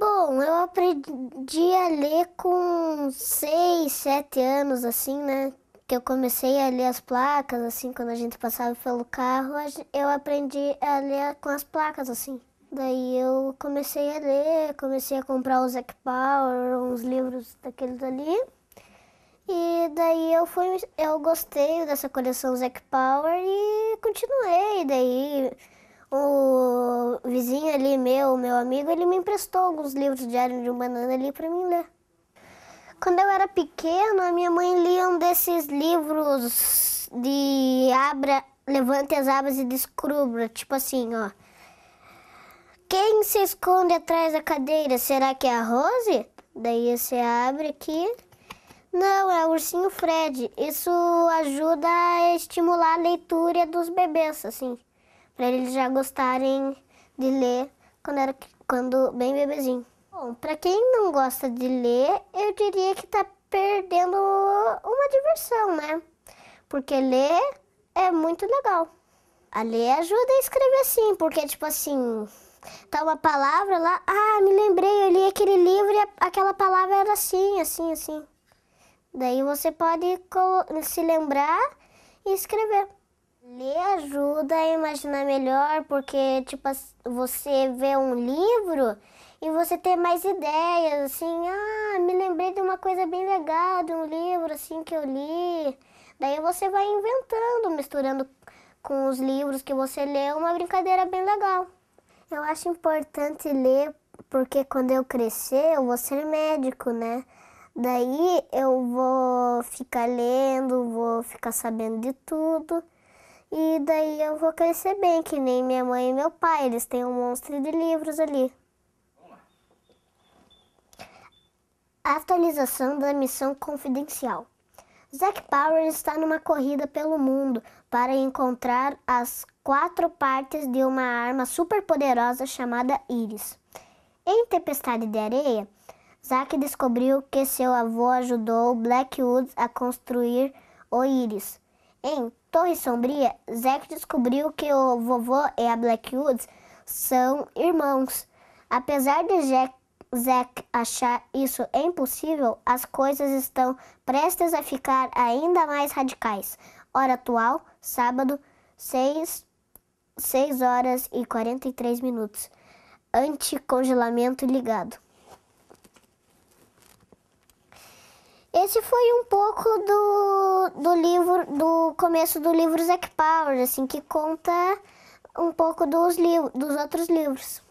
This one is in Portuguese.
Bom, eu aprendi a ler com 6, 7 anos, assim, né? Que eu comecei a ler as placas, assim, quando a gente passava pelo carro, eu aprendi a ler com as placas, assim. Daí eu comecei a ler, comecei a comprar o Zack Power, uns livros daqueles ali. E daí eu fui, eu gostei dessa coleção Zack Power e continuei. Daí amigo, ele me emprestou alguns livros de Diário de um Banana ali para mim ler. Quando eu era pequena, minha mãe lia um desses livros de abra, levante as abas e descubra, tipo assim, ó. Quem se esconde atrás da cadeira? Será que é a Rose? Daí você abre aqui. Não, é o ursinho Fred. Isso ajuda a estimular a leitura dos bebês, assim, para eles já gostarem de ler quando era quando bem bebezinho. Bom, para quem não gosta de ler, eu diria que tá perdendo uma diversão, né? Porque ler é muito legal. A ler ajuda a escrever sim, porque tipo assim, tá uma palavra lá, ah, me lembrei, eu li aquele livro e aquela palavra era assim, assim, assim. Daí você pode se lembrar e escrever. Ler ajuda a imaginar melhor, porque tipo você vê um livro e você tem mais ideias, assim, ah, me lembrei de uma coisa bem legal, de um livro assim que eu li. Daí você vai inventando, misturando com os livros que você lê, uma brincadeira bem legal. Eu acho importante ler porque quando eu crescer eu vou ser médico, né? Daí eu vou ficar lendo, vou ficar sabendo de tudo. E daí eu vou crescer bem, que nem minha mãe e meu pai. Eles têm um monstro de livros ali. Atualização da missão confidencial. Zack Power está numa corrida pelo mundo para encontrar as quatro partes de uma arma superpoderosa chamada Iris. Em Tempestade de Areia, Zack descobriu que seu avô ajudou Blackwood a construir o Iris. Em Torre Sombria, Zack descobriu que o vovô e a Blackwoods são irmãos. Apesar de Jack, Zack achar isso impossível, as coisas estão prestes a ficar ainda mais radicais. Hora atual, sábado, 6, 6 horas e 43 minutos. Anticongelamento ligado. Esse foi um pouco do, do livro, do começo do livro Zack Powers, assim, que conta um pouco dos, li dos outros livros.